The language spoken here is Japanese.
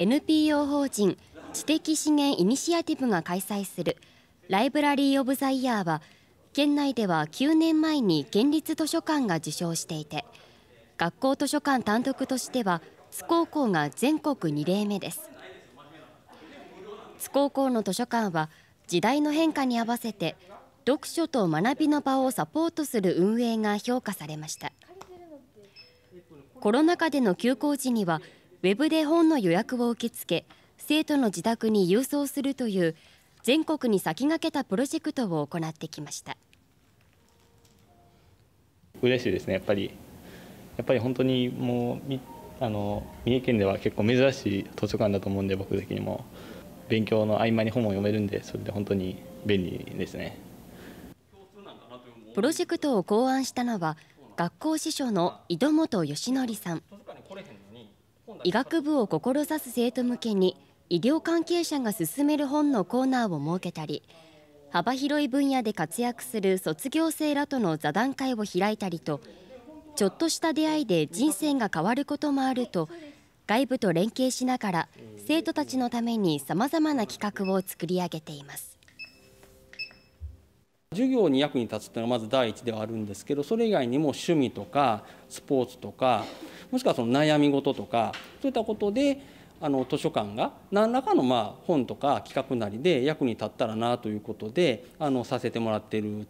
NPO 法人知的資源イニシアティブが開催するライブラリー・オブ・ザ・イヤーは県内では9年前に県立図書館が受賞していて学校図書館単独としては津高校が全国2例目です津高校の図書館は時代の変化に合わせて読書と学びの場をサポートする運営が評価されましたコロナ禍での休校時にはウェブで本の予約を受け付け生徒の自宅に郵送するという全国に先駆けたプロジェクトを行ってきました嬉しいですねやっぱりやっぱり本当にもうあの三重県では結構珍しい図書館だと思うんで僕的にも勉強の合間に本を読めるんでそれで本当に便利ですねプロジェクトを考案したのは学校司書の井戸本義則さん医学部を志す生徒向けに医療関係者が進める本のコーナーを設けたり幅広い分野で活躍する卒業生らとの座談会を開いたりとちょっとした出会いで人生が変わることもあると外部と連携しながら生徒たちのためにさまざまな企画を作り上げています。授業に役に立つというのはまず第一ではあるんですけどそれ以外にも趣味とかスポーツとかもしくはその悩み事とかそういったことであの図書館が何らかのまあ本とか企画なりで役に立ったらなということであのさせてもらってる。